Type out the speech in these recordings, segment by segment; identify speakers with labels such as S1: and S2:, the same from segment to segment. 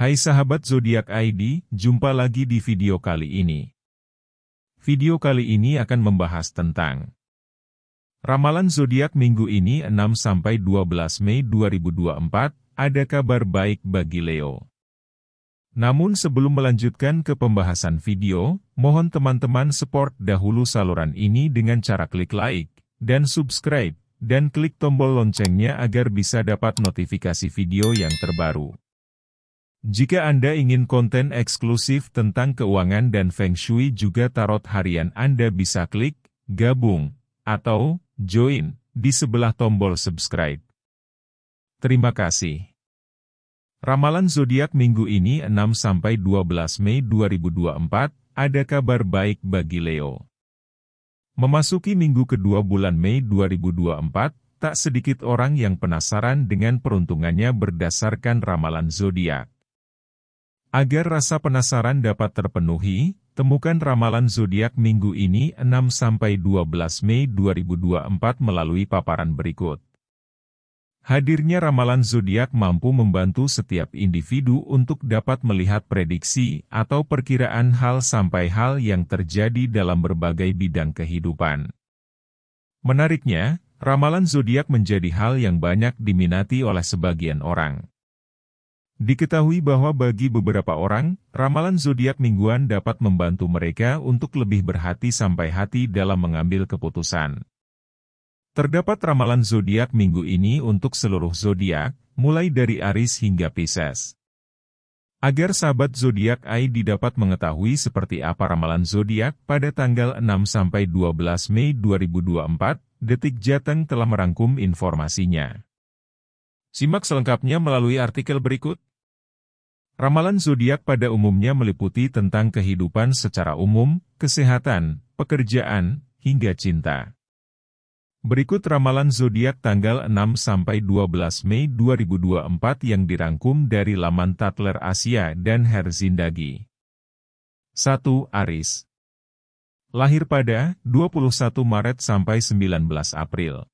S1: Hai sahabat zodiak ID, jumpa lagi di video kali ini. Video kali ini akan membahas tentang Ramalan zodiak minggu ini 6 sampai 12 Mei 2024, ada kabar baik bagi Leo. Namun sebelum melanjutkan ke pembahasan video, mohon teman-teman support dahulu saluran ini dengan cara klik like dan subscribe dan klik tombol loncengnya agar bisa dapat notifikasi video yang terbaru. Jika Anda ingin konten eksklusif tentang keuangan dan Feng Shui juga tarot harian Anda bisa klik, gabung, atau join di sebelah tombol subscribe. Terima kasih. Ramalan zodiak minggu ini 6-12 sampai Mei 2024, ada kabar baik bagi Leo. Memasuki minggu kedua bulan Mei 2024, tak sedikit orang yang penasaran dengan peruntungannya berdasarkan ramalan zodiak. Agar rasa penasaran dapat terpenuhi, temukan ramalan zodiak minggu ini 6 sampai 12 Mei 2024 melalui paparan berikut. Hadirnya ramalan zodiak mampu membantu setiap individu untuk dapat melihat prediksi atau perkiraan hal sampai hal yang terjadi dalam berbagai bidang kehidupan. Menariknya, ramalan zodiak menjadi hal yang banyak diminati oleh sebagian orang. Diketahui bahwa bagi beberapa orang, ramalan zodiak mingguan dapat membantu mereka untuk lebih berhati sampai hati dalam mengambil keputusan. Terdapat ramalan zodiak minggu ini untuk seluruh zodiak, mulai dari Aris hingga Pisces. Agar sahabat zodiak ID dapat mengetahui seperti apa ramalan zodiak pada tanggal 6 sampai 12 Mei 2024, Detik Jateng telah merangkum informasinya. Simak selengkapnya melalui artikel berikut. Ramalan zodiak pada umumnya meliputi tentang kehidupan secara umum, kesehatan, pekerjaan, hingga cinta. Berikut ramalan zodiak tanggal 6 sampai 12 Mei 2024 yang dirangkum dari laman Tatler Asia dan Herzindagi. 1. Aris. Lahir pada 21 Maret sampai 19 April.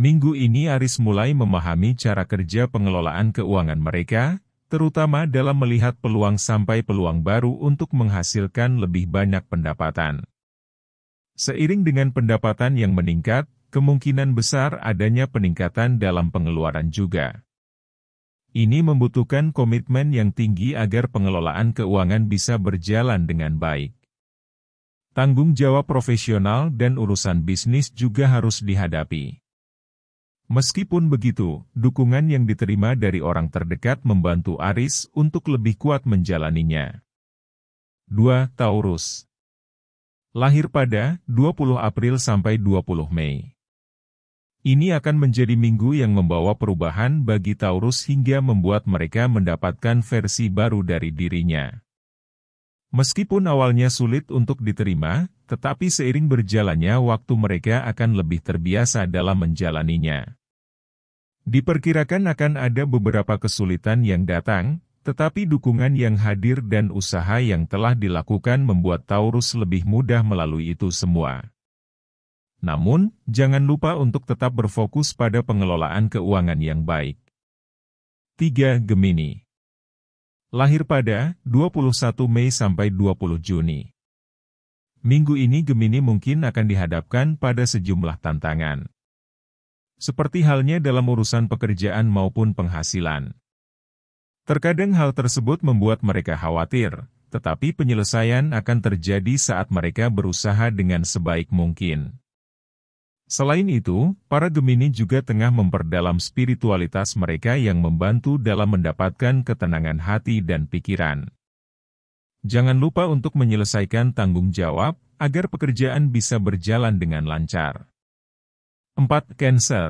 S1: Minggu ini Aris mulai memahami cara kerja pengelolaan keuangan mereka, terutama dalam melihat peluang sampai peluang baru untuk menghasilkan lebih banyak pendapatan. Seiring dengan pendapatan yang meningkat, kemungkinan besar adanya peningkatan dalam pengeluaran juga. Ini membutuhkan komitmen yang tinggi agar pengelolaan keuangan bisa berjalan dengan baik. Tanggung jawab profesional dan urusan bisnis juga harus dihadapi. Meskipun begitu, dukungan yang diterima dari orang terdekat membantu Aris untuk lebih kuat menjalaninya. 2. Taurus Lahir pada 20 April sampai 20 Mei. Ini akan menjadi minggu yang membawa perubahan bagi Taurus hingga membuat mereka mendapatkan versi baru dari dirinya. Meskipun awalnya sulit untuk diterima, tetapi seiring berjalannya waktu mereka akan lebih terbiasa dalam menjalaninya. Diperkirakan akan ada beberapa kesulitan yang datang, tetapi dukungan yang hadir dan usaha yang telah dilakukan membuat Taurus lebih mudah melalui itu semua. Namun, jangan lupa untuk tetap berfokus pada pengelolaan keuangan yang baik. 3. Gemini Lahir pada 21 Mei sampai 20 Juni. Minggu ini Gemini mungkin akan dihadapkan pada sejumlah tantangan seperti halnya dalam urusan pekerjaan maupun penghasilan. Terkadang hal tersebut membuat mereka khawatir, tetapi penyelesaian akan terjadi saat mereka berusaha dengan sebaik mungkin. Selain itu, para Gemini juga tengah memperdalam spiritualitas mereka yang membantu dalam mendapatkan ketenangan hati dan pikiran. Jangan lupa untuk menyelesaikan tanggung jawab agar pekerjaan bisa berjalan dengan lancar. 4. Cancer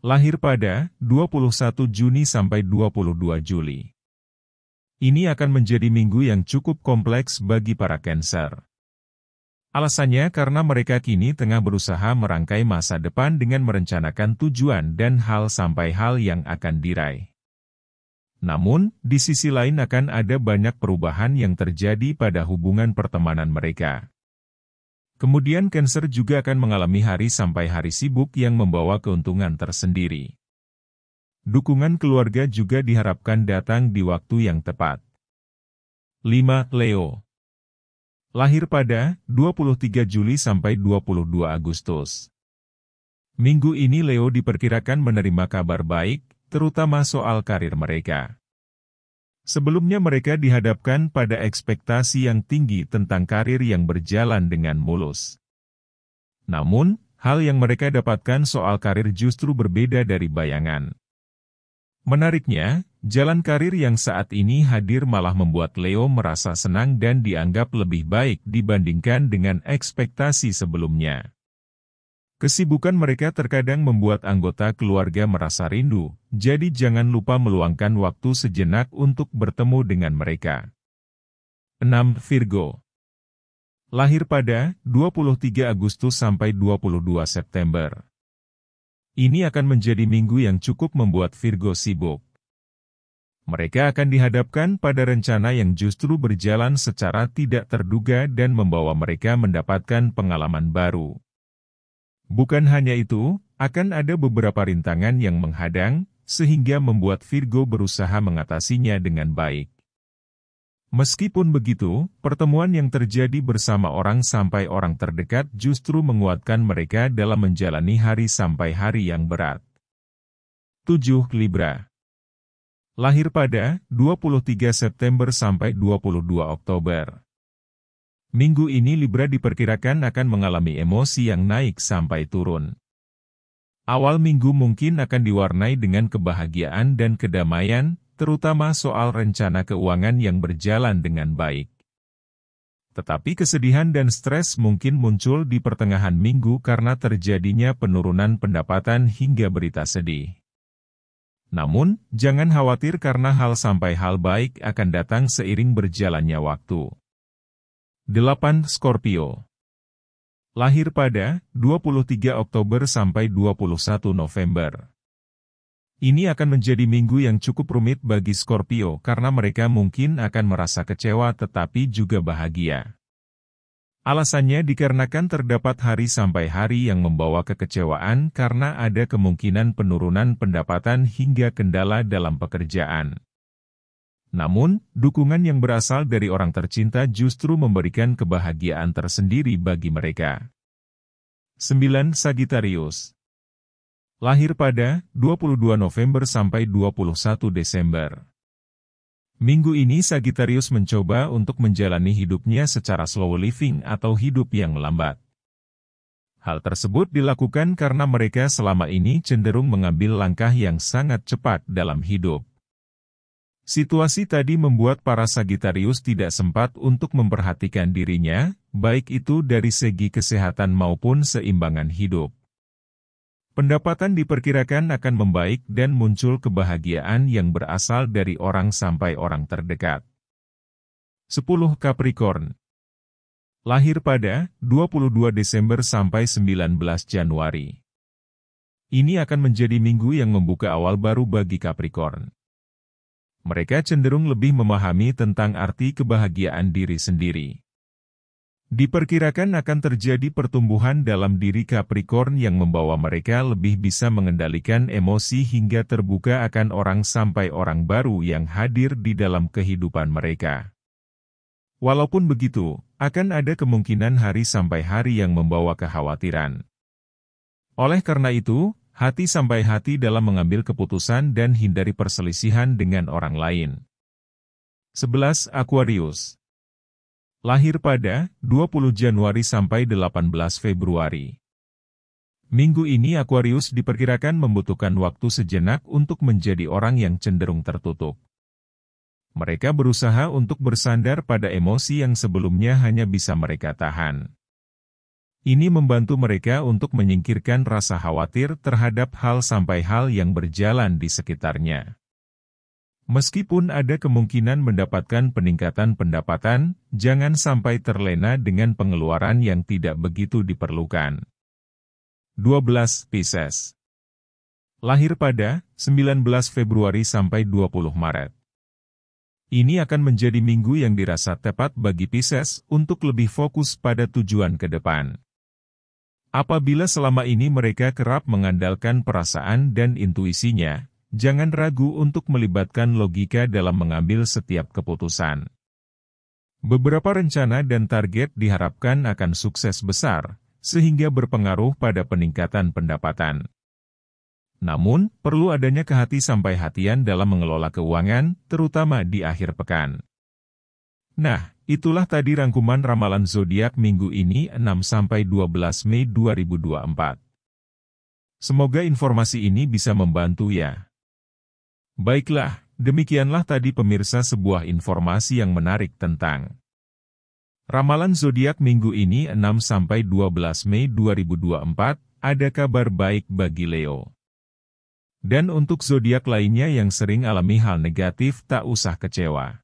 S1: Lahir pada 21 Juni sampai 22 Juli. Ini akan menjadi minggu yang cukup kompleks bagi para Cancer. Alasannya karena mereka kini tengah berusaha merangkai masa depan dengan merencanakan tujuan dan hal sampai hal yang akan diraih. Namun, di sisi lain akan ada banyak perubahan yang terjadi pada hubungan pertemanan mereka. Kemudian Cancer juga akan mengalami hari sampai hari sibuk yang membawa keuntungan tersendiri. Dukungan keluarga juga diharapkan datang di waktu yang tepat. 5. Leo Lahir pada 23 Juli sampai 22 Agustus. Minggu ini Leo diperkirakan menerima kabar baik, terutama soal karir mereka. Sebelumnya mereka dihadapkan pada ekspektasi yang tinggi tentang karir yang berjalan dengan mulus. Namun, hal yang mereka dapatkan soal karir justru berbeda dari bayangan. Menariknya, jalan karir yang saat ini hadir malah membuat Leo merasa senang dan dianggap lebih baik dibandingkan dengan ekspektasi sebelumnya. Kesibukan mereka terkadang membuat anggota keluarga merasa rindu, jadi jangan lupa meluangkan waktu sejenak untuk bertemu dengan mereka. 6. Virgo Lahir pada 23 Agustus sampai 22 September. Ini akan menjadi minggu yang cukup membuat Virgo sibuk. Mereka akan dihadapkan pada rencana yang justru berjalan secara tidak terduga dan membawa mereka mendapatkan pengalaman baru. Bukan hanya itu, akan ada beberapa rintangan yang menghadang, sehingga membuat Virgo berusaha mengatasinya dengan baik. Meskipun begitu, pertemuan yang terjadi bersama orang sampai orang terdekat justru menguatkan mereka dalam menjalani hari sampai hari yang berat. 7 Libra Lahir pada 23 September sampai 22 Oktober. Minggu ini Libra diperkirakan akan mengalami emosi yang naik sampai turun. Awal minggu mungkin akan diwarnai dengan kebahagiaan dan kedamaian, terutama soal rencana keuangan yang berjalan dengan baik. Tetapi kesedihan dan stres mungkin muncul di pertengahan minggu karena terjadinya penurunan pendapatan hingga berita sedih. Namun, jangan khawatir karena hal sampai hal baik akan datang seiring berjalannya waktu. 8. Scorpio Lahir pada 23 Oktober sampai 21 November. Ini akan menjadi minggu yang cukup rumit bagi Scorpio karena mereka mungkin akan merasa kecewa tetapi juga bahagia. Alasannya dikarenakan terdapat hari sampai hari yang membawa kekecewaan karena ada kemungkinan penurunan pendapatan hingga kendala dalam pekerjaan. Namun, dukungan yang berasal dari orang tercinta justru memberikan kebahagiaan tersendiri bagi mereka. 9. Sagittarius Lahir pada 22 November sampai 21 Desember. Minggu ini Sagittarius mencoba untuk menjalani hidupnya secara slow living atau hidup yang lambat. Hal tersebut dilakukan karena mereka selama ini cenderung mengambil langkah yang sangat cepat dalam hidup. Situasi tadi membuat para Sagitarius tidak sempat untuk memperhatikan dirinya, baik itu dari segi kesehatan maupun seimbangan hidup. Pendapatan diperkirakan akan membaik dan muncul kebahagiaan yang berasal dari orang sampai orang terdekat. 10 Capricorn Lahir pada 22 Desember sampai 19 Januari. Ini akan menjadi minggu yang membuka awal baru bagi Capricorn mereka cenderung lebih memahami tentang arti kebahagiaan diri sendiri. Diperkirakan akan terjadi pertumbuhan dalam diri Capricorn yang membawa mereka lebih bisa mengendalikan emosi hingga terbuka akan orang sampai orang baru yang hadir di dalam kehidupan mereka. Walaupun begitu, akan ada kemungkinan hari sampai hari yang membawa kekhawatiran. Oleh karena itu, hati sampai hati dalam mengambil keputusan dan hindari perselisihan dengan orang lain. 11. Aquarius Lahir pada 20 Januari sampai 18 Februari. Minggu ini Aquarius diperkirakan membutuhkan waktu sejenak untuk menjadi orang yang cenderung tertutup. Mereka berusaha untuk bersandar pada emosi yang sebelumnya hanya bisa mereka tahan. Ini membantu mereka untuk menyingkirkan rasa khawatir terhadap hal sampai hal yang berjalan di sekitarnya. Meskipun ada kemungkinan mendapatkan peningkatan pendapatan, jangan sampai terlena dengan pengeluaran yang tidak begitu diperlukan. 12 Pisces Lahir pada 19 Februari sampai 20 Maret. Ini akan menjadi minggu yang dirasa tepat bagi Pisces untuk lebih fokus pada tujuan ke depan. Apabila selama ini mereka kerap mengandalkan perasaan dan intuisinya, jangan ragu untuk melibatkan logika dalam mengambil setiap keputusan. Beberapa rencana dan target diharapkan akan sukses besar, sehingga berpengaruh pada peningkatan pendapatan. Namun, perlu adanya kehati hatian dalam mengelola keuangan, terutama di akhir pekan. Nah, itulah tadi rangkuman ramalan zodiak minggu ini 6 sampai 12 Mei 2024. Semoga informasi ini bisa membantu ya. Baiklah, demikianlah tadi pemirsa sebuah informasi yang menarik tentang Ramalan zodiak minggu ini 6 sampai 12 Mei 2024, ada kabar baik bagi Leo. Dan untuk zodiak lainnya yang sering alami hal negatif tak usah kecewa.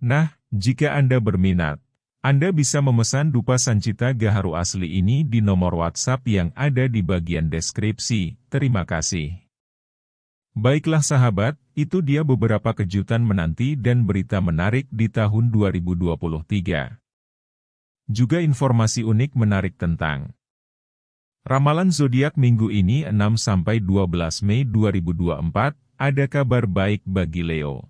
S1: Nah, jika Anda berminat, Anda bisa memesan dupa sancita gaharu asli ini di nomor WhatsApp yang ada di bagian deskripsi. Terima kasih. Baiklah sahabat, itu dia beberapa kejutan menanti dan berita menarik di tahun 2023. Juga informasi unik menarik tentang Ramalan zodiak minggu ini 6 sampai 12 Mei 2024, ada kabar baik bagi Leo.